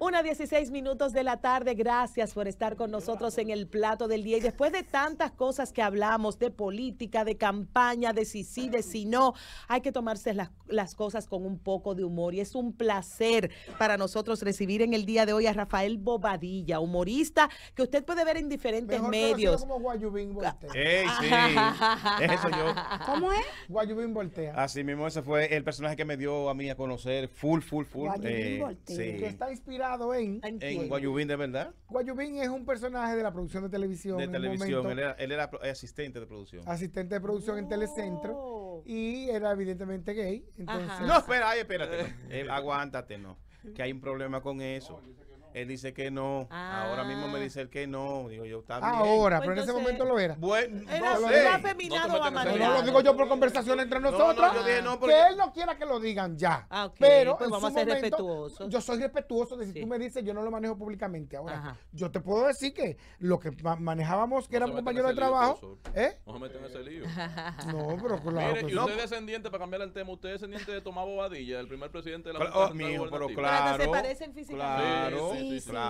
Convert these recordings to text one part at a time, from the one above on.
Una 16 minutos de la tarde. Gracias por estar con nosotros en el plato del día. Y después de tantas cosas que hablamos, de política, de campaña, de si sí, de si no, hay que tomarse las, cosas con un poco de humor. Y es un placer para nosotros recibir en el día de hoy a Rafael Bobadilla, humorista que usted puede ver en diferentes medios. Como Guayubín Voltea. sí. Eso yo. ¿Cómo es? Guayubín Voltea. Así mismo, ese fue el personaje que me dio a mí a conocer. Full, full, full. Eh, sí. está inspirado en. Guayubín, de verdad. Guayubín es un personaje de la producción de televisión. televisión, él, era, asistente de producción. Asistente de producción en Telecentro. Oh. Y era evidentemente gay. Entonces... No, espera, ay, espérate. Eh, aguántate, no. Que hay un problema con eso. Él dice que no. Ahora mismo me ah. dice el que no. Digo yo, está Ahora, pero en ese momento lo era. Bueno, no lo digo yo por conversación entre nosotros. Que él no quiera que lo digan ya. Ah, pero pues vamos a ser respetuosos. Yo soy respetuoso de si tú me dices, yo no lo manejo públicamente. Ahora, yo te puedo decir que lo que manejábamos, que era un compañero de trabajo. ¿eh? No se en ese lío. No, pero claro. Mire, y usted descendiente, para cambiar el tema, usted descendiente de Tomás Bobadilla, el primer presidente de la Junta oh, Pero claro. se parecen físicamente. Claro.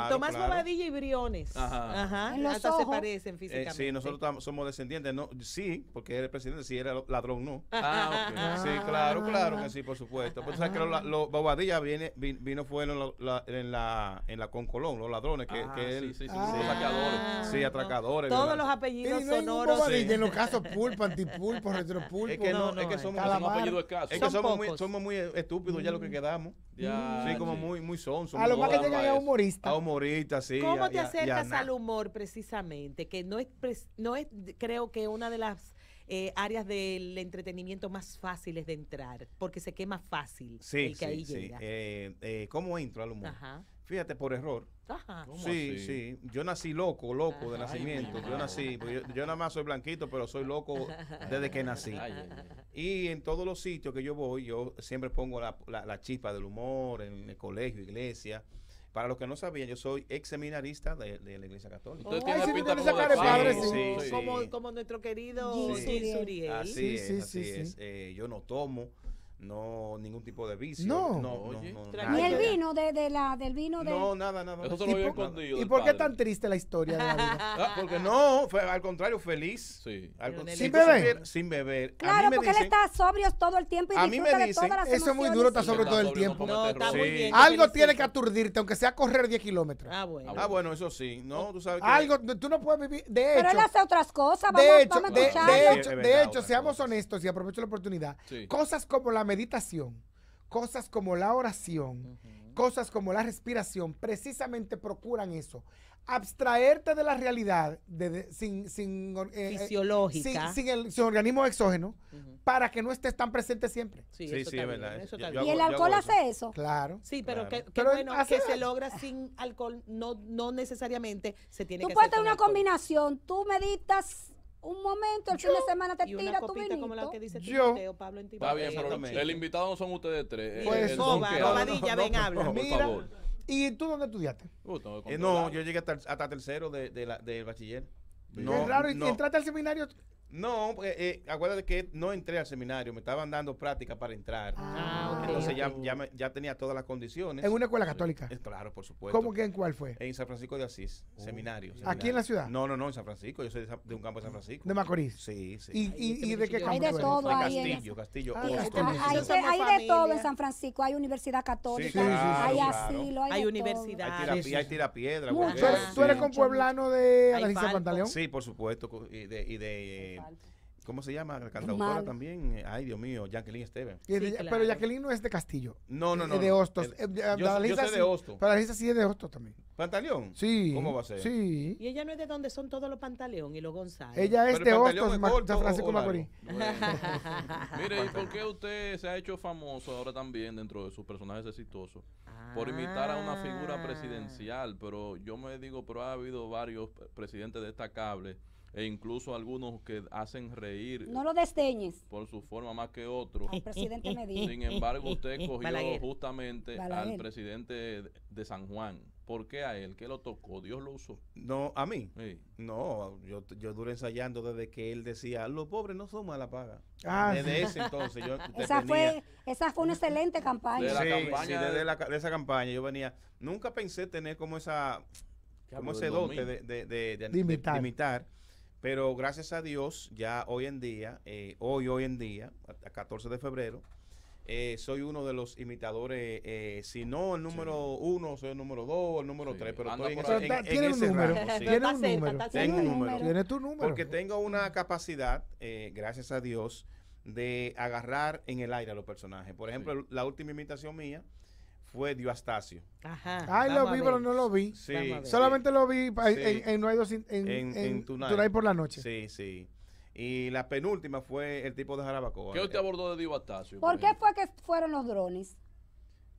Tomás Bobadilla y Briones. Ajá. Ajá. Hasta se parecen eh, físicamente. sí, nosotros somos descendientes. No, sí, porque era el presidente, sí, era ladrón, no. Ah, ah, ah, ah okay. Sí, claro, claro que sí, por supuesto. Pues, sabes que los Bobadilla viene, vino fueron en la, en la, Concolón, los ladrones, que, que él, sí, sí, los saqueadores. Sí, atracadores. Todos los apellidos sonoros. en los casos pulpa, antipulpo, retropulpo. Es que es que Es que somos muy estúpidos ya lo que mm. quedamos sí, como muy, muy sonso. A lo más que tenga humorista. A humorista, sí. ¿Cómo te acercas al humor precisamente? Que no es, no es creo que una de las eh, áreas del entretenimiento más fáciles de entrar, porque se quema fácil sí, el que ahí llega. Eh, eh, ¿Cómo entro al humor? Ajá. Fíjate, por error. Sí, sí. Yo nací loco, loco de nacimiento. yo nací, pues, yo, nada más soy blanquito, pero soy loco desde que nací. y en todos los sitios que yo voy, yo siempre pongo la, la, chispa del humor en el colegio, iglesia. Para los que no sabían, yo soy ex seminarista de, la Iglesia Católica. como, sí, Como, nuestro querido Así, es, así eh, yo no tomo no ningún tipo de vicio. No, Ni el vino de, de, la, del vino No, nada, nada. ¿Y por qué tan triste la historia de la vida? Ah, porque no, fue, al contrario, feliz. Sí. sin, beber. Sin beber. Claro, porque él está sobrio todo el tiempo y a mí me dicen, todas las Eso es muy duro, está sobrio todo el tiempo. No, está muy bien, Algo tiene que aturdirte, aunque sea correr 10 kilómetros. Ah, bueno. Ah, bueno, eso sí. No, tú sabes que... Algo, tú no puedes vivir... De hecho... Pero él hace otras cosas, vamos, de hecho, de, hecho, de hecho, seamos honestos y aprovecho la oportunidad. Cosas como la meditación, cosas como la oración, cosas como la respiración, precisamente procuran eso. Abstraerte de la realidad eh, eh, sin, Fisiológica. sin, el, organismo exógeno para que no estés tan presente siempre. Sí, eso y el alcohol hace eso. Claro. Sí, pero, Que, bueno, se logra sin alcohol, no, no necesariamente se tiene tú que Tú puedes una combinación, tú meditas un momento, el fin de semana te tira tu vinito. Yo, Está bien, pero el invitado no son ustedes tres. Eh, pues oba, no, ven, habla. Por favor. ¿Y tú dónde estudiaste? Uh, eh, no, yo llegué hasta, tercero de, de del bachiller. No, es raro, y entraste al seminario no, eh, acuérdate que no entré al seminario, me estaban dando práctica para entrar. Ah, Entonces Ya, ya, ya, tenía todas las condiciones. ¿En una escuela católica? Eh, claro, por supuesto. ¿Cómo que en cuál fue? En San Francisco de Asís, oh, seminario, ¿Aquí en la ciudad? No, no, no, en San Francisco, yo soy de, un campo de San Francisco. ¿De Macorís? Sí, sí. ¿Y, y, de qué campo? Hay de todo ahí. Ah, Castillo, Castillo, Hay, de todo en San Francisco, hay universidad católica, sí, hay asilo, hay, hay universidad. Hay tirapiedra. ¿Tú eres compueblano de de Pantaleón? Sí, por supuesto, y de ¿Cómo se llama? La cantautora también. Ay, Dios mío, Jacqueline Esteban. Pero Jacqueline no es de Castillo. No, no, no. Es eh, de Hostos. El, de Hostos. Pero la lista sí es de Hostos también. ¿Pantaleón? Sí. ¿Cómo va a ser? Sí. Y ella no es de donde son todos los Pantaleón y los González. Ella es de Hostos, San Francisco Macorís. Mire, ¿y por qué usted se ha hecho famoso ahora también dentro de sus personajes exitosos? Por imitar a una figura ah. presidencial. Pero yo me digo, pero ha habido varios presidentes destacables e incluso algunos que hacen reír. No lo desteñes Por su forma más que otro. presidente Medina. Sin embargo, usted cogió justamente al presidente de San Juan. ¿Por qué a él? que lo tocó? ¿Dios lo usó? No, a mí. No, yo, yo duré ensayando desde que él decía, los pobres no son la paga. Ah, desde ese entonces yo esa fue, una excelente campaña. desde la, esa campaña yo venía. Nunca pensé tener como esa como ese dote de, de, de imitar pero gracias a Dios, ya hoy en día, eh, hoy, hoy en día, hasta 14 de febrero, eh, soy uno de los imitadores, eh, si no el número uno, soy el número dos, el número tres, pero estoy en, ese un número? un número? Tengo un número. ¿Tiene tu número? Porque tengo una capacidad, eh, gracias a Dios, de agarrar en el aire a los personajes. Por ejemplo, la última imitación mía fue Diostasio. Ajá. Ay, ah, lo vi, pero no lo vi. Sí. Solamente lo vi en, en, en, en, en Tunay por la noche. Sí, sí. Y la penúltima fue el tipo de Jarabacoa. ¿Qué usted abordó de Diostasio? ¿Por qué fue que fueron los drones?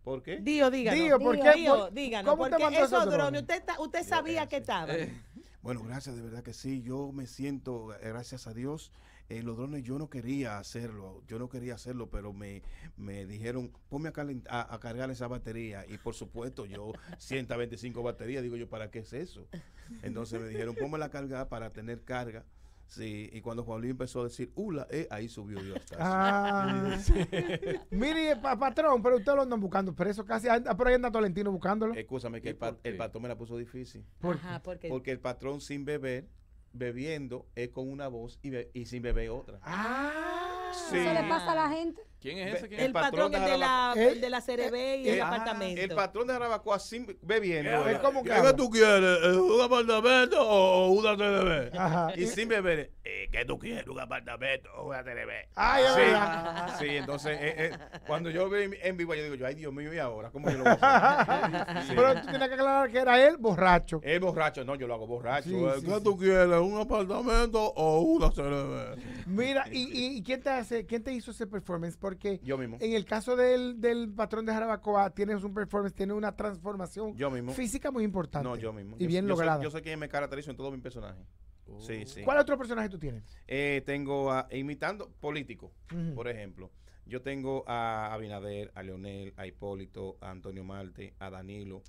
¿Por qué? Dio, díganos. Dio, ¿por qué? díganos. ¿Cómo porque te esos drones, usted, usted sabía que estaban. Eh, bueno, gracias, de verdad que sí. Yo me siento, eh, gracias a Dios, eh, los drones yo no quería hacerlo, yo no quería hacerlo, pero me, dijeron, ponme a, a, cargar esa batería. Y por supuesto, yo 125 baterías, digo yo, ¿para qué es eso? Entonces me dijeron, ponme la carga para tener carga. Sí, y cuando Juan Luis empezó a decir ula, eh", ahí subió yo hasta. Ah, Mire, patrón, pero usted lo andan buscando, pero eso casi. Pero ahí anda Tolentino buscándolo. Escúchame, que el, patrón me la puso difícil. Ajá, porque el patrón sin beber bebiendo es con una voz y, y sin beber otra. Ah, sí. le pasa a la gente? ¿Quién es ese? ¿Quién? El, el, patrón, el de, la, el eh, de la eh, y eh, el, apartamento. El patrón de Jarabacoa sin bebiendo. Es como que. ¿Qué tú quieres? ¿Un apartamento o una CRB? Y sin beber. ¿Qué tú quieres? ¿Un apartamento o una CRB? sí. sí, entonces cuando yo vi en vivo, yo digo, yo, ay Dios mío, ¿y ahora? ¿Cómo yo lo voy a hacer? Pero tú tienes que aclarar que era él borracho. Él borracho, no, yo lo hago borracho. ¿Qué tú quieres? ¿Un apartamento o una CRB? Mira, ¿y, quién, te hace, quién te hizo ese performance? que en el caso del, del patrón de Jarabacoa tienes un performance, tiene una transformación física muy importante. yo mismo. Y bien lograda. yo soy quien me caracterizo en todos mis personajes. Oh. ¿Cuál otro personaje tú tienes? Eh, tengo a, imitando políticos por ejemplo. Yo tengo a Abinader, a Leonel, a Hipólito, a Antonio Marte, a Danilo,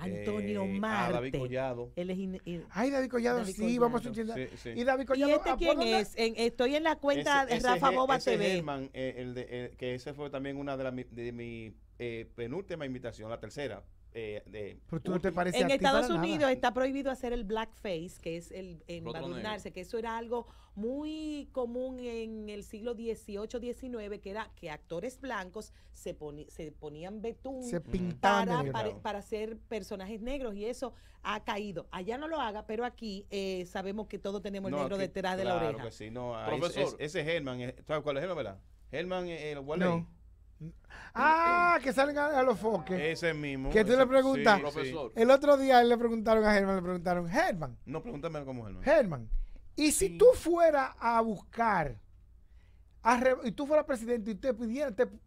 Antonio Marte. Eh, a David Collado. Él Ay, David Collado, sí, vamos a entender. ¿Y David Collado? ¿Y este quién es? estoy en la cuenta de Rafa Boba TV. Eh, el de, que ese fue también una de, mis de mi eh, penúltima invitación, la tercera, eh, en Estados Unidos está prohibido hacer el blackface, que es el embadurnarse que eso era algo muy común en el siglo XVIII, XIX, que era que actores blancos se, se ponían betún se para, para, ser personajes negros y eso ha caído. Allá no lo haga, pero aquí eh, sabemos que todos tenemos el negro detrás de la oreja. Que ah, es, ese Germán, cuál es Germán, verdad? Eh, el Ah, que salen a, los foques. Ese mismo. Que tú le preguntas. el otro día le preguntaron a Germán, le preguntaron, Germán. No, pregúntame cómo Germán. Germán, y si tú fueras a buscar, y tú fueras presidente y te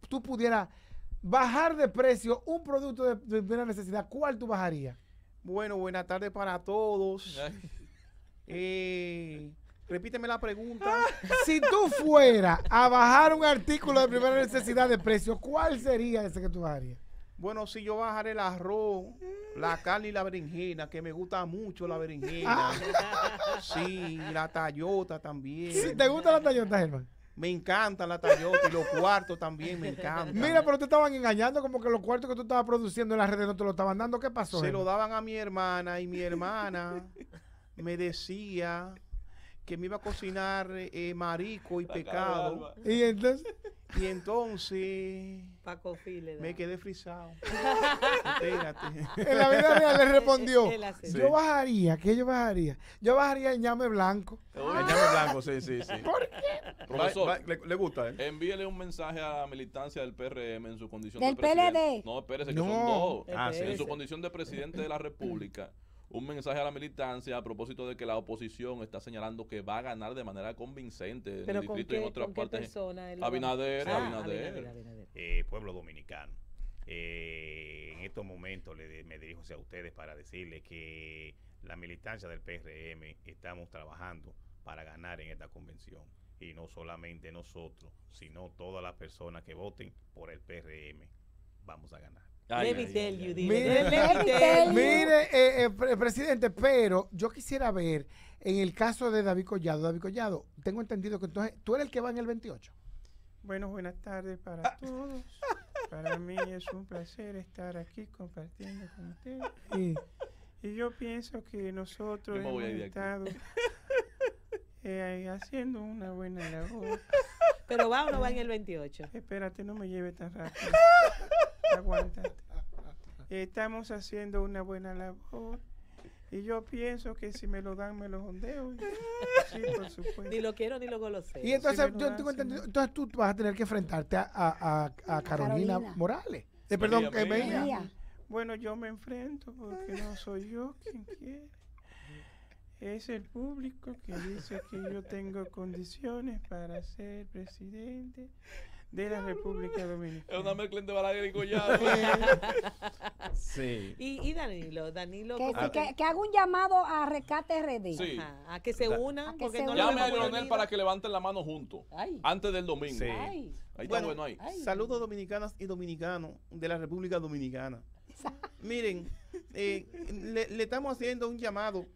tú pudieras bajar de precio un producto de, de necesidad, ¿cuál tú bajarías? Bueno, buena tarde para todos. eh, Repíteme la pregunta. Ah. si tú fueras a bajar un artículo de primera necesidad de precio, ¿cuál sería ese que tú bajarías? Bueno, si yo bajaré el arroz, la carne y la berenjena, que me gusta mucho la berenjena. Ah. sí, la tallota también. ¿Te gusta la tallota, Germán? Me encanta la tallota y los cuartos también me encantan. Mira, pero te estaban engañando como que los cuartos que tú estabas produciendo en las redes no te lo estaban dando. ¿Qué pasó? Se lo daban a mi hermana y mi hermana me decía que me iba a cocinar eh, marico y pecado. Y entonces... Y entonces. Paco File. Me quedé frisado. Espérate. En la vida real le respondió. yo bajaría, ¿qué yo bajaría? Yo bajaría el llame blanco. El llame blanco, sí, sí, sí. ¿Por qué? Profesor, le, gusta, ¿eh? Envíele un mensaje a la militancia del PRM en su condición ¿Del de presidente. PLD? No, espérese, que son dos. Ah, en su condición de presidente de la República un mensaje a la militancia a propósito de que la oposición está señalando que va a ganar de manera convincente en el distrito en otras partes. Ah, Abinader, Abinader. Eh, pueblo dominicano. Eh, en estos momentos le, me dirijo hacia ustedes para decirles que la militancia del PRM estamos trabajando para ganar en esta convención. Y no solamente nosotros, sino todas las personas que voten por el PRM. Vamos a ganar. Mire, eh, eh, eh, presidente, pero yo quisiera ver en el caso de David Collado. David Collado, tengo entendido que entonces tú eres el que va en el 28. Bueno, buenas tardes para ah. todos. Para mí es un placer estar aquí compartiendo con ustedes. Y yo pienso que nosotros hemos estado haciendo una buena labor. Pero va o no va en el 28. Espérate, no me lleve tan rápido. aguántate. Estamos haciendo una buena labor. Y yo pienso que si me lo dan, me lo ondeo. Ni lo quiero ni lo goloseo. Y entonces, yo tú vas a tener que enfrentarte a, Carolina, Morales. Eh, perdón, que eh, Bueno, yo me enfrento porque no soy yo quien quiere. Es el público que dice que yo tengo condiciones para ser presidente de la República Dominicana. Es una mezcla entre Balaguer y Collado. sí. Y, Danilo, Danilo. Que, que, haga un llamado a Rescate RD. a que se una. porque llame a Leonel para que levanten la mano juntos. Antes del domingo. Ahí bueno Saludos dominicanas y dominicanos de la República Dominicana. Miren, eh, le, estamos haciendo un llamado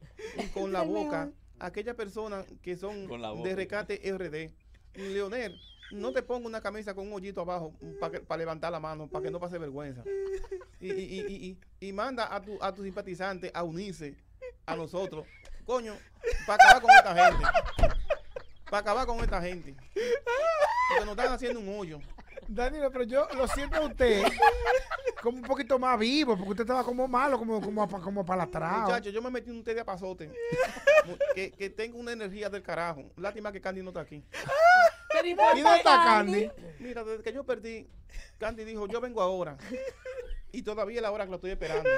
con la boca a aquellas personas que son de Rescate RD. Leonel, no te pongo una camisa con un hoyito abajo mm, para levantar la mano, para que no pase vergüenza. Y, y, y, y manda a tu, a a unirse a nosotros, coño, para acabar con esta gente. Para acabar con esta gente. Porque nos están haciendo un hoyo. Daniel, pero yo lo siento a usted como un poquito más vivo, porque usted estaba como malo, como, como, como para atrás. Muchachos, yo me metí en un té de apazote. Que, que tengo una energía del carajo. Lástima que Candy no está aquí. ¿Y dónde está Candy? Mira, desde que yo perdí, Candy dijo, yo vengo ahora. Y todavía es la hora que lo estoy esperando.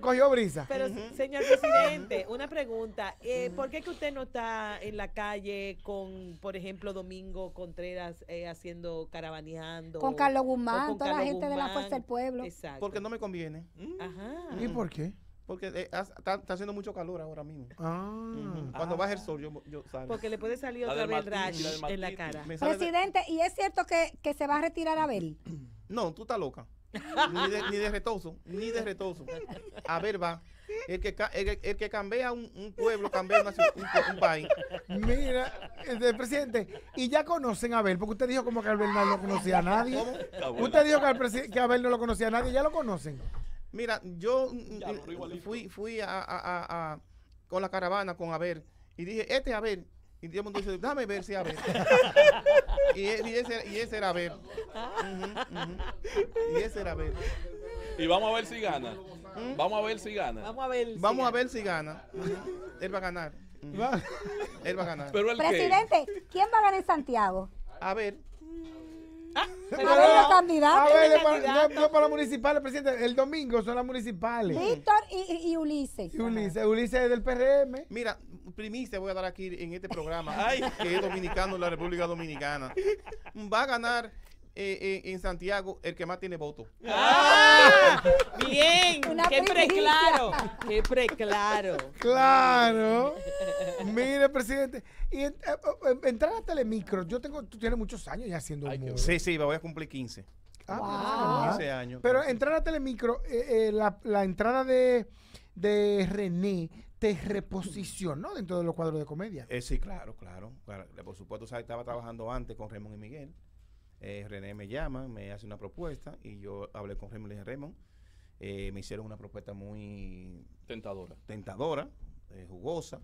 cogió, brisa. Pero, señor presidente, una pregunta. Eh, ¿Por qué que usted no está en la calle con, por ejemplo, Domingo Contreras eh, haciendo caravaneando? Con Carlos Guzmán, toda la gente de la Fuerza del Pueblo. Exacto. Porque no me conviene. Ajá. ¿Y por qué? Porque eh, está, haciendo mucho calor ahora mismo. Ah. Cuando ah. baja el sol, yo, salgo. Porque le puede salir otra vez en la cara. Presidente, ¿y es cierto que, se va a retirar Abel? No, tú estás loca. ni, de, ni retoso, ni de retoso. Abel va. El que, que cambia un, pueblo, cambia un, país. Mira, el eh, presidente, y ya conocen a Abel, porque usted dijo como que Abel no lo conocía a nadie. Usted dijo que, que Abel no lo conocía a nadie, ya lo conocen. Mira, yo mm, mm, eh, eh, fui, fui a, a, a, con la caravana con Aver y dije, este Aver. Y Dios me dice, dame ver si Aver. y, e, y, ese, y ese era Aver. Y ese era Aver. Y ¿Mm? vamos a ver si gana. Vamos a ver si gana. Vamos a ver si, gana. A ver si gana. Él va a ganar. Él va a ganar. Pero el Presidente, ¿quién va a ganar en Santiago? A ver no para, no, municipales, presidente. El domingo son las municipales. Víctor y, Ulises. Ulises. Ulises es del PRM. Mira, primicia voy a dar aquí en este programa, que es dominicano en la República Dominicana. Va a ganar eh, eh, en Santiago el que más tiene votos. ¡Ah! Bien, qué preclaro, qué preclaro. Claro. Mire, presidente, y eh, entrar a Telemicro, yo tengo, tú tienes muchos años ya haciendo humor. Sí, sí, voy a cumplir 15. Ah, 15 pues, años. Pero entrar a Telemicro, la, entrada de, de René te reposicionó dentro de los cuadros de comedia. sí, claro, claro. Por supuesto, estaba trabajando antes con Raymond y Miguel. Eh, René me llama, me hace una propuesta y yo hablé con Raymond y eh, me hicieron una propuesta muy... Tentadora. Tentadora, eh, jugosa.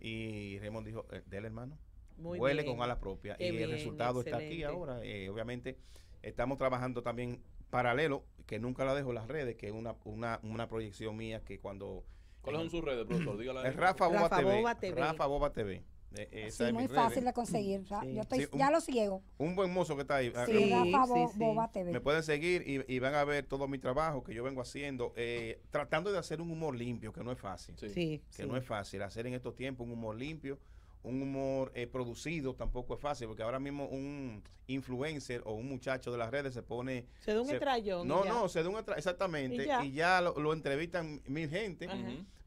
Y Raymond dijo, dele hermano, huele con alas propia. y el resultado está aquí ahora. obviamente estamos trabajando también paralelo, que nunca la dejo en las redes, que es una, una, proyección mía que cuando... ¿Cuáles son sus redes, doctor? Dígala. Rafa Boba TV. Rafa Boba TV es muy fácil de conseguir. ya lo ciego. Un buen mozo que está ahí. Ah, eh, me pueden seguir y, van a ver todo mi trabajo que yo vengo haciendo, eh, tratando de hacer un humor limpio, que no es fácil. que no es fácil hacer en estos tiempos un humor limpio. Un humor eh, producido tampoco es fácil, porque ahora mismo un influencer o un muchacho de las redes se pone. Se da un se, No, no, se da un Exactamente. Y ya, lo, entrevistan mil gente.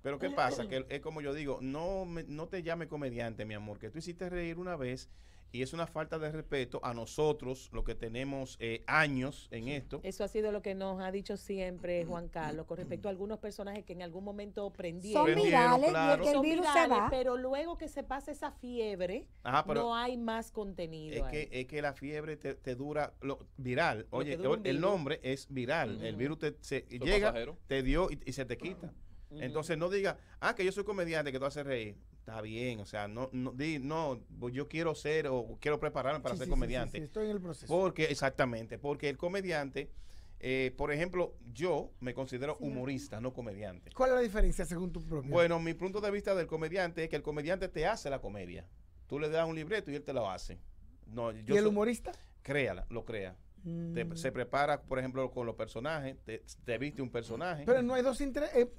Pero ¿qué pasa? Que es como yo digo, no, no te llame comediante, mi amor, que tú hiciste reír una vez y es una falta de respeto a nosotros, lo que tenemos eh, años en esto. Eso ha sido lo que nos ha dicho siempre mm. Juan Carlos con respecto a algunos personajes que en algún momento prendieron. Son virales, el virus se va. pero luego que se pasa esa fiebre, no hay más contenido. Es, que, es que, la fiebre te, dura lo, viral. Oye, el, nombre es viral. El virus te, llega, te dio y, se te quita. Entonces no diga, ah, que yo soy comediante, que tú haces reír. Está bien, o sea, no, no, no, pues yo quiero ser o quiero prepararme para ser comediante. Sí, estoy en el proceso. Porque, exactamente, porque el comediante, eh, por ejemplo, yo me considero humorista, no comediante. ¿Cuál es la diferencia según tu propio? Bueno, mi punto de vista del comediante es que el comediante te hace la comedia. Tú le das un libreto y él te lo hace. No, ¿Y el humorista? Créala, lo crea. Mm. se prepara, por ejemplo, con los personajes, te, viste un personaje. Pero no hay dos intereses. Eh,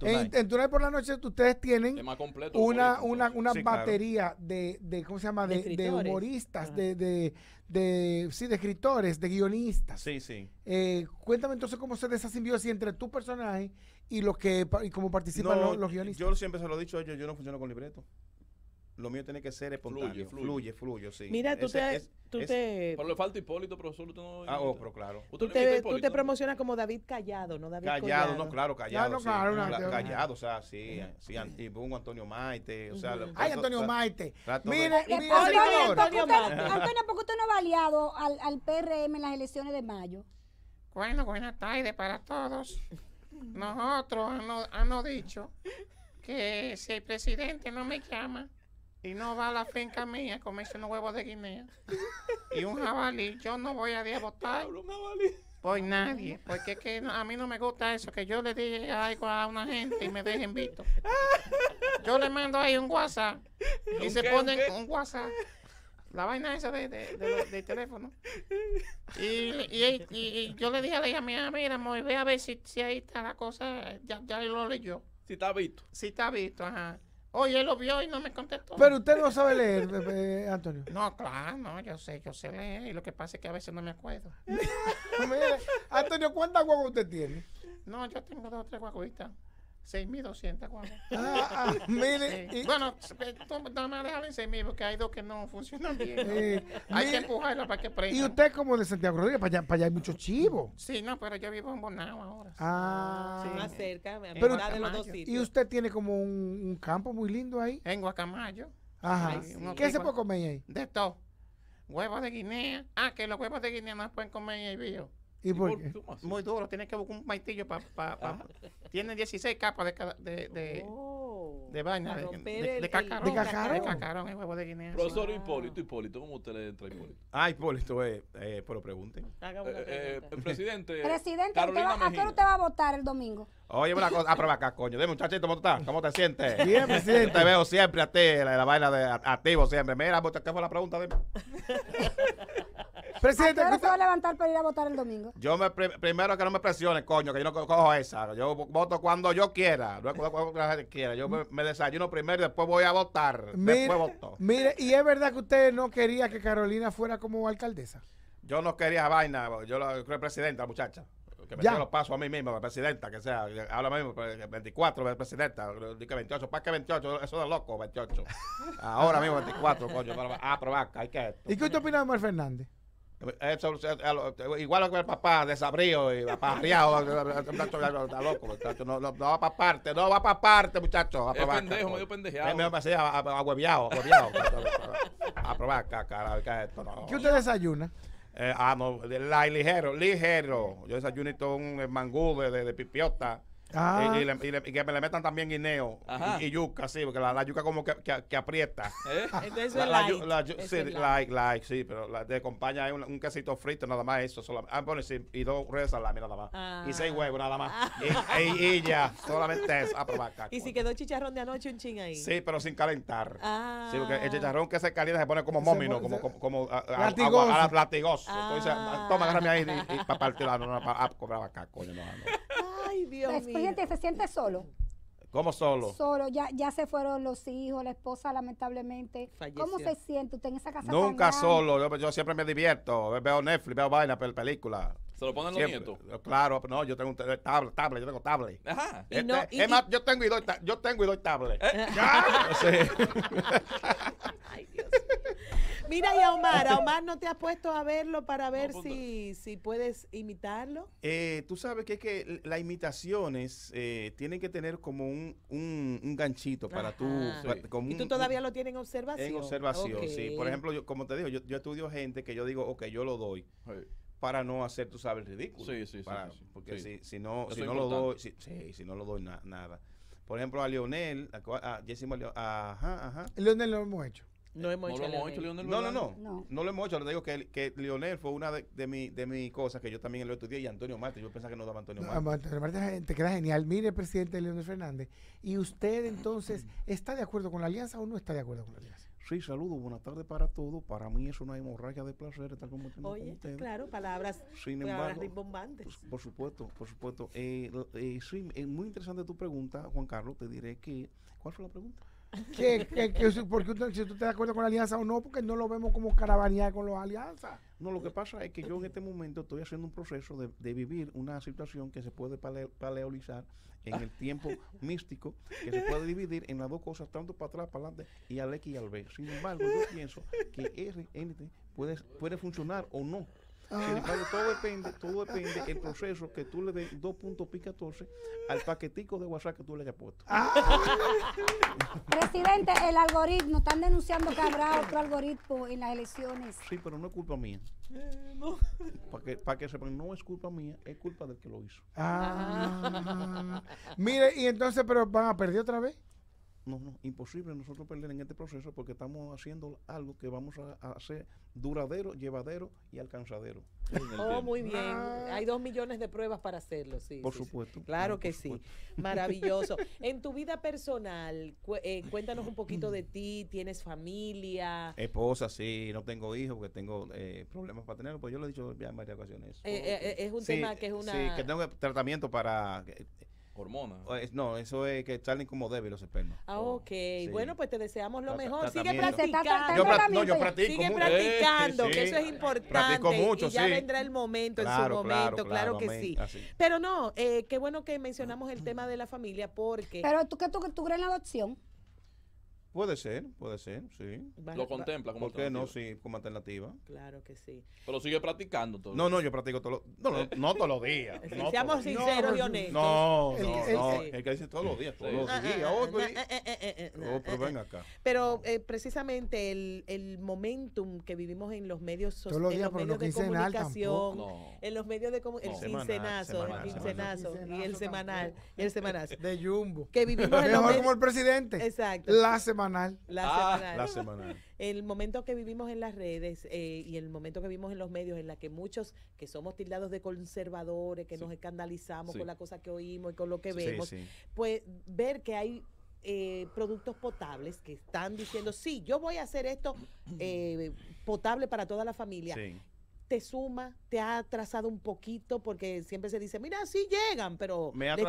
en, en por la noche ustedes tienen una, una, batería de, ¿cómo se llama? De, humoristas, ah. de, de, de, sí, de escritores, de guionistas. Sí, sí. Eh, cuéntame entonces cómo se desasimbió así entre tu personaje y los que y cómo participan los, los, guionistas. Yo siempre se lo he dicho a ellos, yo no funciono con libreto lo mío tiene que ser espontáneo. Fluye, fluye, sí. Mira, tú te... tú te... le falta Hipólito, profesor. Ah, oh, tú no ah, oh, pero claro. Tú te, tú te promocionas como David Callado, ¿no? David Callado, no, claro, Callado. claro, Callado, o sea, sí. Sí, Antonio Maite, o sea... Ay, Antonio Maite. Mira, Antonio Maite. Antonio, ¿por qué usted no ha baleado al PRM en las elecciones de mayo? Bueno, buenas tardes para todos. Nosotros hemos dicho que si el presidente no me llama y no va a la finca mía a comerse unos huevos de Guinea y un jabalí, yo no voy a votar por nadie, porque es que a mí no me gusta eso, que yo le dije algo a una gente y me dejen visto. Yo le mando ahí un WhatsApp y se ponen un WhatsApp la vaina esa de, de, de, teléfono. Y, y, yo le dije a la hija mía, mira, amor, ve a ver si, si ahí está la cosa, ya, ya lo leyó. Si está visto. Si está visto, ajá. Oye, lo vio y no me contestó. Pero usted no sabe leer, eh, eh, Antonio. No, claro, no, yo sé, yo sé leer. Y lo que pasa es que a veces no me acuerdo. Antonio, ¿cuántas guaguas usted tiene? No, yo tengo dos o tres guaguitas. 6.200 guaguas. Ah, ah, mire, sí. bueno, nada más 6.000 porque hay dos que no funcionan bien. hay que empujarla para que prenda. Y usted como de Santiago Rodríguez, para allá, para allá hay muchos chivos. Sí, no, pero yo vivo en Bonao ahora. Ah. Sí, más cerca, pero, de los dos sitios. Y usted tiene como un, campo muy lindo ahí. En Guacamayo. Ajá. ¿Qué se puede comer ahí? De todo. Huevos de Guinea. Ah, que los huevos de Guinea no se pueden comer ahí, viejo. ¿Y, Muy duro, tiene que buscar un maitillo para... Ah. tiene 16 capas de, de, de, oh, vaina, de, de, cacarón, de, cacarón. De el huevo de guinea. Profesor Hipólito, Hipólito, ¿cómo usted le entra Hipólito? Ah, Hipólito, eh, eh pero pregunten. Eh, eh, presidente, Presidente, ¿a qué usted va a votar el domingo? Oye, una cosa, ah, prueba acá, coño, dime muchachito, ¿cómo estás? ¿Cómo te sientes? Bien, presidente. Te veo siempre a ti, la, la vaina de activo siempre. Mira, ¿qué fue la pregunta? de Presidente, ¿A a levantar para ir a votar el domingo? Yo me, primero que no me presione, coño, que yo no cojo esa. Yo voto cuando yo quiera, no cuando la gente quiera. Yo me, desayuno primero y después voy a votar. después voto. Mire, y es verdad que usted no quería que Carolina fuera como alcaldesa. Yo no quería vaina, yo que es presidenta, muchacha que me ya. los pasos a mí mismo, presidenta, que sea, ahora mismo, 24, presidenta, Dice 28, ¿para qué 28? Eso es loco, 28. Ahora mismo 24, coño, ah, pero hay que esto. ¿Y qué usted opina de Fernández? Eso, igual que el papá, desabrío y aparreado. está loco, No, va para parte, no va para parte, muchacho. A probar, pendejo, medio pendejeado. Es medio pendejeado, A probar, ¿qué es esto? No. ¿Qué usted desayuna? ah, eh, no, la, ligero, ligero. Yo desayuno un mangú de, de pipiota. Ah. Y, que me le metan también guineo y, yuca, sí, porque la, yuca como que, que, aprieta. Eh, ah. Entonces la, la, sí, sí, pero la, te acompaña un, un, quesito frito, nada más eso. Ah, y dos redes de salami, nada más. Y seis huevos, nada más. E, y, ya, solamente eso, Y si quedó chicharrón de anoche, un ching ahí. Sí, pero sin calentar. Sí, porque el chicharrón que se calienta se pone como mómino, como, como, a, la platigosa Entonces, toma, agárrame ahí y, para partir, no, no, para cobrar vaca, coño, no. no. Ay, Dios se siente solo. ¿Cómo solo? Solo, ya, ya se fueron los hijos, la esposa lamentablemente. ¿Cómo se siente usted en esa casa? Nunca solo, yo, siempre me divierto, veo Netflix, veo vaina, película. ¿Se lo ponen los nietos? Eh, claro, no, yo tengo un tablet, tablet, yo tengo tablet. Ajá. Este, no, y, más, yo tengo y doy, yo tengo y doy tablet. Eh. Ay, Dios Mira, y a Omar, Omar no te has puesto a verlo para ver si, si, puedes imitarlo. Eh, tú sabes que, que las imitaciones eh, tienen que tener como un, un, ganchito para tú. y tú todavía lo tienes en observación. En observación, sí. Por ejemplo, yo, como te digo, yo, yo, estudio gente que yo digo, ok, yo lo doy. para no hacer, tú sabes, el ridículo. Sí, sí, sí, Porque Si, si, no, si no lo doy, sí, si no lo doy nada. Por ejemplo, a Lionel, a, a Leonel, ajá, ajá. Lionel lo hemos hecho. No, lo hemos hecho No, no, no, no, lo hemos hecho. Le digo que, que Lionel fue una de, de mis cosas que yo también lo estudié y Antonio Marte Yo pensaba que no daba Antonio Martes. Antonio te queda genial. Mire, presidente Leonel Fernández. ¿Y usted entonces está de acuerdo con la alianza o no está de acuerdo con la alianza? Sí, saludos, buenas tardes para todos. Para mí es una hemorragia de placer estar como con ustedes. Claro, palabras, Sin palabras pues, por supuesto, por supuesto. Eh, eh, sí, es muy interesante tu pregunta, Juan Carlos. Te diré que. ¿Cuál fue la pregunta? que, que, porque usted, si usted está de acuerdo con la alianza o no, porque no lo vemos como carabanear con los alianzas. No, lo que pasa es que yo en este momento estoy haciendo un proceso de, vivir una situación que se puede paleolizar en el tiempo místico, que se puede dividir en las dos cosas, tanto para atrás, para adelante y al X y al B. Sin embargo, yo pienso que RNT puede, puede funcionar o no Ah. todo depende, todo depende el proceso que tú le des 2.14 al paquetico de WhatsApp que tú le hayas puesto. Ah. Presidente, el algoritmo, están denunciando que habrá otro algoritmo en las elecciones. Sí, pero no es culpa mía. Eh, no. Para que, sepan, no es culpa mía, es culpa del que lo hizo. Ah. Mire, y entonces, pero van a perder otra vez no, no, imposible nosotros perder en este proceso porque estamos haciendo algo que vamos a, hacer duradero, llevadero y alcanzadero. Oh, muy bien. Ah. Hay dos millones de pruebas para hacerlo, sí. Por supuesto. Claro, que sí. Maravilloso. en tu vida personal, eh, cuéntanos un poquito de ti. ¿Tienes familia? Esposa, sí. No tengo hijos porque tengo eh, problemas para tenerlo. Pues yo lo he dicho ya en varias ocasiones. Eh, es un tema que es una... que tengo tratamiento para Hormonas. No, eso es que salen como débiles los espermas. Ah, oh. ok. Bueno, pues te deseamos lo mejor. Sigue practicando. no, yo practico Sigue practicando, que eso es importante. Practico mucho, y ya vendrá el momento en su momento, claro, claro, claro que sí. Pero no, eh, qué bueno que mencionamos el tema de la familia porque... Pero tú que tú, tú crees en la adopción. Puede ser, puede ser, sí. Lo contempla como ¿Por qué no? Sí, como alternativa. Claro que sí. Pero sigue practicando todo. No, no, yo practico todos los no, no, no todos los días. Seamos sinceros y honestos. No, no, no. que dice todos los días, todos los días. pero, ven acá. Pero eh, precisamente el, el momentum que vivimos en los medios sociales, en los medios de comunicación, en los medios de comunicación, el quincenazo, el quincenazo y el semanal, el semanazo. De Jumbo. Que vivimos en los medios. como el presidente. Exacto. La semana la ah, semana El momento que vivimos en las redes eh, y el momento que vivimos en los medios, en la que muchos que somos tildados de conservadores, que nos escandalizamos con la cosa que oímos y con lo que vemos, pues ver que hay eh, productos potables que están diciendo, sí, yo voy a hacer esto eh, potable para toda la familia. Te suma, te ha atrasado un poquito, porque siempre se dice, mira, sí llegan, pero. Me ha me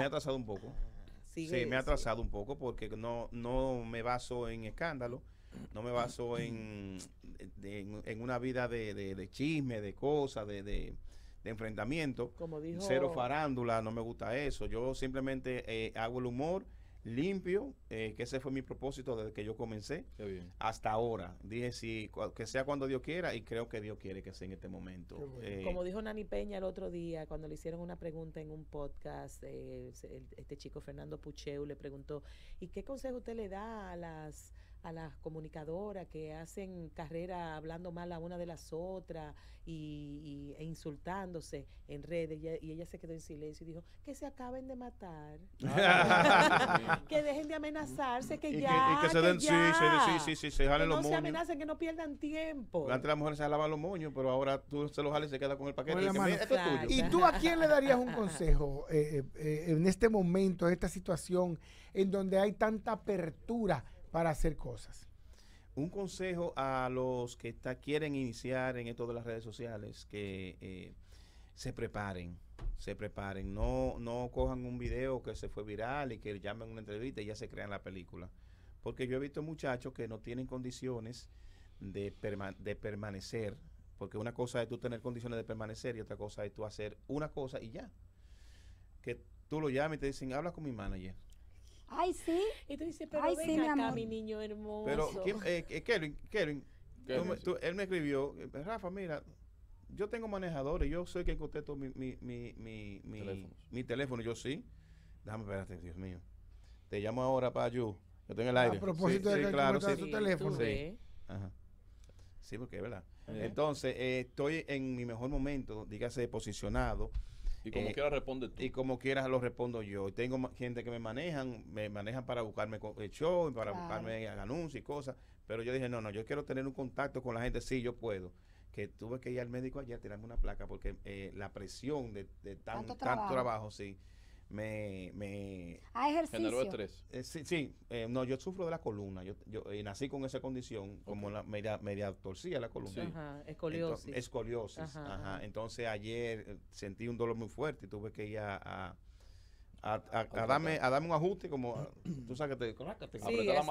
ha atrasado un poco. Sí, me ha atrasado un poco porque no, no me baso en escándalo, no me baso en, en, una vida de, chisme, de cosas, de, enfrentamiento. Como Cero farándula, no me gusta eso. Yo simplemente eh, hago el humor limpio, eh, que ese fue mi propósito desde que yo comencé hasta ahora. Dije, sí, que sea cuando Dios quiera y creo que Dios quiere que sea en este momento. Eh, Como dijo Nani Peña el otro día, cuando le hicieron una pregunta en un podcast, eh, este chico Fernando Pucheu le preguntó, ¿y qué consejo usted le da a las a las comunicadoras que hacen carrera hablando mal a una de las otras y, e insultándose en redes. Y, ella se quedó en silencio y dijo, que se acaben de matar, que dejen de amenazarse, que ya. Que, que se den, sí, sí, sí, se jalen que no se amenacen, que no pierdan tiempo. Antes las mujeres se jalaban los moños, pero ahora tú se los jales y se queda con el paquete. y, tú a quién le darías un consejo eh, eh, eh, en este momento, en esta situación, en donde hay tanta apertura? hacer cosas. Un consejo a los que está, quieren iniciar en esto de las redes sociales, que eh, se preparen, se preparen, no, no cojan un video que se fue viral y que llamen una entrevista y ya se crean la película. Porque yo he visto muchachos que no tienen condiciones de, de permanecer, porque una cosa es tú tener condiciones de permanecer y otra cosa es tú hacer una cosa y ya. Que tú lo llames y te dicen, habla con mi manager Ay, sí. Y tú dices, pero Ay, sí, acá, mi, niño hermoso. Pero, eh, eh, Kevin, Kevin, él me escribió, eh, Rafa, mira, yo tengo manejadores, yo sé que contesto mi, mi, mi, mi, mi, mi teléfono, yo sí. Déjame, espérate, Dios mío. Te llamo ahora para yo. Yo tengo el aire. A propósito de que claro, tu teléfono. Sí. Ajá. sí, porque es verdad. Entonces, estoy en mi mejor momento, dígase, posicionado y como eh, quieras responde tú. Y como quieras lo respondo yo. Tengo gente que me manejan, me manejan para buscarme el show, para buscarme buscarme anuncios y cosas. Pero yo dije, no, no, yo quiero tener un contacto con la gente. Sí, yo puedo. Que tuve que ir al médico allá a tirarme una placa porque eh, la presión de, tanto trabajo, sí me... me ah, estrés. Eh, sí, eh, no, yo sufro de la columna. Yo, eh, nací con esa condición, como la media, media torcida la columna. Ajá, escoliosis. Entonces, escoliosis, ajá. Entonces ayer sentí un dolor muy fuerte y tuve que ir a, a darme, a darme un ajuste como tú sabes que te, te sí, la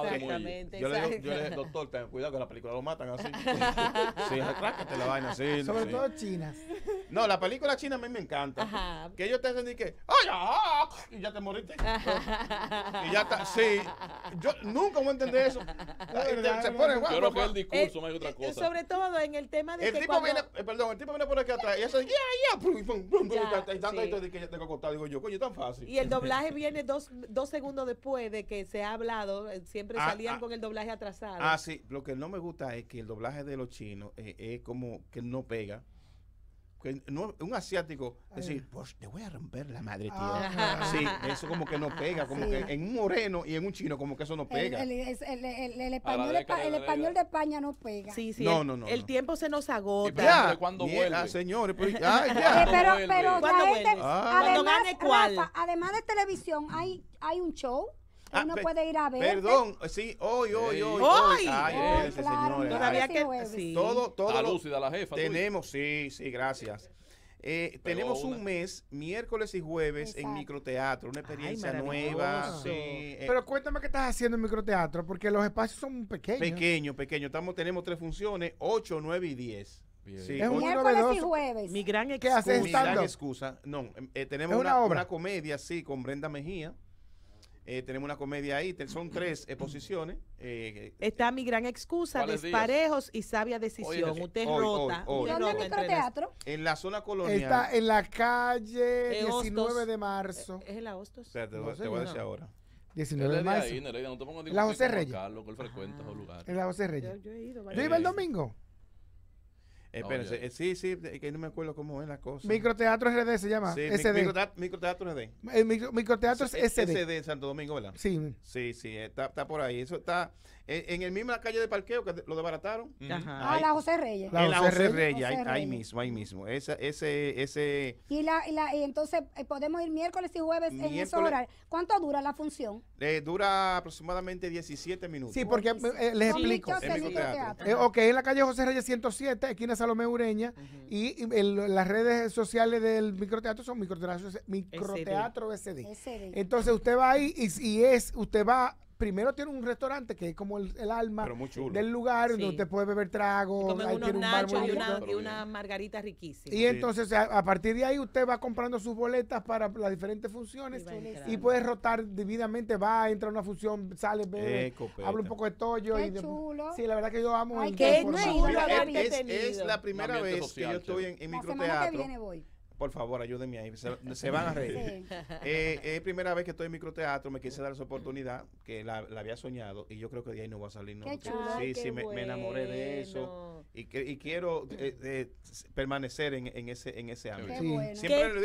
yo le digo yo le doctor ten cuidado que la película lo matan así sí, la vaina así sobre todo chinas no, la película china a mí me encanta. Que ellos te hacen y que, ¡ay, ah, Y ya te moriste. Y ya está. Sí. Yo nunca voy a entender eso. Yo creo que el discurso, no hay eh, otra eh, cosa. Sobre todo en el tema de. El tipo viene, eh, perdón, el tipo viene por aquí atrás y hace, ¡ya, ya! y que ya tengo Digo yo, coño, tan fácil. Y el doblaje viene dos, dos segundos después de que se ha hablado. Siempre ah, salían ah. con el doblaje atrasado. Ah, sí. Lo que no me gusta es que el doblaje de los chinos es como que no pega un asiático ah, decir, pues te voy a romper la madre, tío. Ah, ah. Sí, eso como que no pega, como que en un moreno y en un chino como que eso no pega. El, español, de, el español de España no pega. Sí, sí. No, no, no. El tiempo se nos agota. Ya, cuando este, vuelve. señores, pues, ya. pero, pero, pero ah. además, además de televisión, hay, hay un show Ah, Uno puede ir a ver. Perdón, sí, hoy, hoy, hoy. Hoy. Ay, claro, señores. Todavía que. Todo, Está lúcida la jefa. Tenemos, sí, sí, gracias. Eh, tenemos un mes, miércoles y jueves, en microteatro, una experiencia nueva. Sí, eh. Pero cuéntame qué estás haciendo en microteatro, porque los espacios son pequeños. Pequeño, pequeño. Estamos, tenemos tres funciones, 8, 9 y 10. Sí. miércoles y jueves. Mi gran excusa. No, eh, eh, tenemos una, una comedia, sí, con Brenda Mejía. Eh, tenemos una comedia ahí, son tres exposiciones. Eh, Está eh, mi gran excusa, desparejos y sabia decisión. usted rota. ¿Dónde usted rota teatro? en la zona colonial. Está en la calle 19 de marzo. Eh, ¿Es el Agosto? O te, voy, te voy a decir ahora. 19 de marzo. Ahí, ah. la José Reyes. Carlos, lugar? En la José Reyes. Yo, yo, he ido. Yo iba el domingo. Eh, espérense, eh, sí, sí, que no me acuerdo cómo es la cosa. Microteatro RD se llama. Sí, SD. Microteatro, eh, microteatro RD. El microteatro es SD. SD Santo Domingo, ¿verdad? Sí. Sí, sí, está, está por ahí. Eso está, en, el mismo la calle de parqueo que lo desbarataron. Ah, la José Reyes. La José, Reyes, ahí, mismo, ahí mismo. Esa, ese, ese. Y entonces eh, podemos ir miércoles y jueves en esos horarios. ¿Cuánto dura la función? dura aproximadamente 17 minutos. Sí, porque eh, les explico. Eh, ok, en la calle José Reyes 107, esquina Salomé Ureña, y las redes sociales del microteatro son microteatro, microteatro SD. Entonces usted va ahí y es, usted va primero tiene un restaurante que es como el, alma del lugar, donde usted puede beber trago, un y, una, margarita riquísima. Y entonces a, partir de ahí usted va comprando sus boletas para las diferentes funciones y, puede rotar debidamente, va, entra a una función, sale, bebe, habla un poco de tollo. y chulo. Sí, la verdad que yo amo. el es, la primera vez que yo estoy en, microteatro. viene voy. Por favor, ayúdenme ahí. Se, van a reír. Eh, es primera vez que estoy en microteatro. Me quise dar esa oportunidad que la, había soñado y yo creo que de ahí no va a salir. sí, sí, me, enamoré de eso. Y, quiero eh, eh, permanecer en, en, ese, en ese ámbito.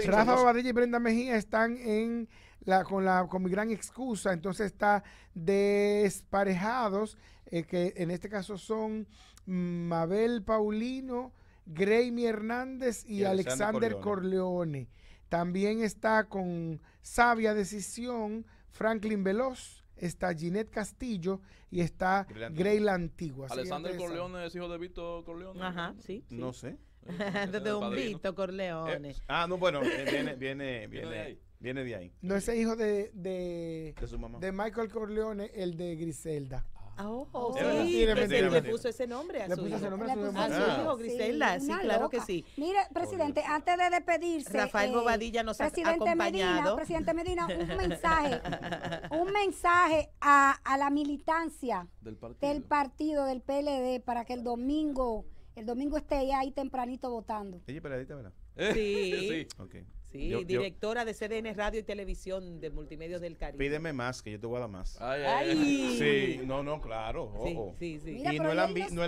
Rafa Bobadilla y Brenda Mejía están en la, con, la, con mi gran excusa. Entonces está desparejados, que en este caso son mm, Mabel Paulino. Graeme Hernández y, Alexander, Corleone. También está con Sabia Decisión, Franklin Veloz, está Ginette Castillo y está Grey la Antigua. Alexander Corleone es hijo de Vito Corleone. Ajá, sí. No sé. de un Vito Corleone. Eh, ah, no, bueno, eh, viene, viene, viene, viene de ahí. No, es hijo de, de, de, su mamá. de Michael Corleone, el de Griselda. Oh, oh sí, mentira, le puso ese nombre a le su hijo. Ese nombre a su, pues hijo Griselda, ah. sí, claro que sí. Mire, presidente, antes de despedirse, Rafael eh, Bobadilla nos ha acompañado. Medina, presidente Medina, un mensaje, un mensaje a, a la militancia del partido. del PLD para que el domingo, el domingo esté ahí tempranito votando. Sí. sí. Okay. Sí, directora de CDN Radio y Televisión de Multimedios del Caribe. Pídeme más, que yo te voy a dar más. Sí, no, no, claro. y no el,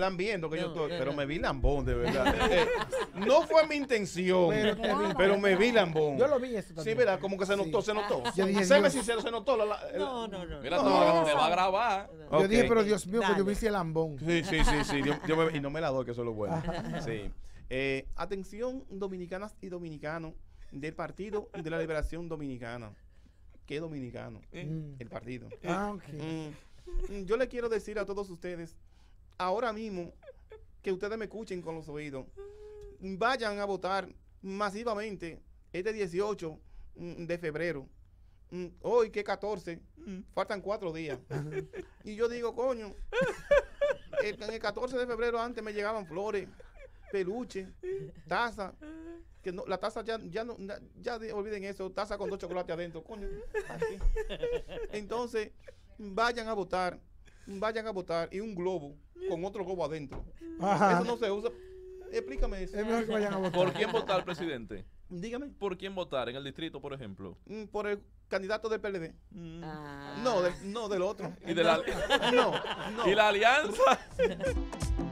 ambi, no que yo estoy, pero me vi lambón, de verdad. Eh, no fue mi intención, pero, me vi lambón. Yo lo vi eso también. Sí, verdad, como que se notó, se notó. Séme sincero, se notó. no no no, no, no. Mira, te va a grabar. Yo dije, pero Dios mío, que yo me hice lambón. Sí, sí, sí, sí. y no me la doy, que eso es lo bueno. Sí. Eh, atención, dominicanas y dominicanos del Partido de la Liberación Dominicana. qué dominicano, eh. el mm. partido. Eh. Ah, mm. Mm, yo le quiero decir a todos ustedes, ahora mismo, que ustedes me escuchen con los oídos, vayan a votar masivamente este 18 de febrero. Hoy que 14, faltan cuatro días. Y yo digo, coño, en el 14 de febrero antes me llegaban flores, peluches taza, que no, la taza ya, ya no, ya olviden eso, taza con dos chocolates adentro, coño. Entonces, vayan a votar, vayan a votar y un globo con otro globo adentro. Eso no se usa. Explícame eso. votar. ¿Por quién votar, presidente? Dígame. ¿Por quién votar en el distrito, por ejemplo? Mm, por el candidato del PLD. Mm. Ah. No, no, del otro. ¿Y de la, no, no. ¿Y la alianza?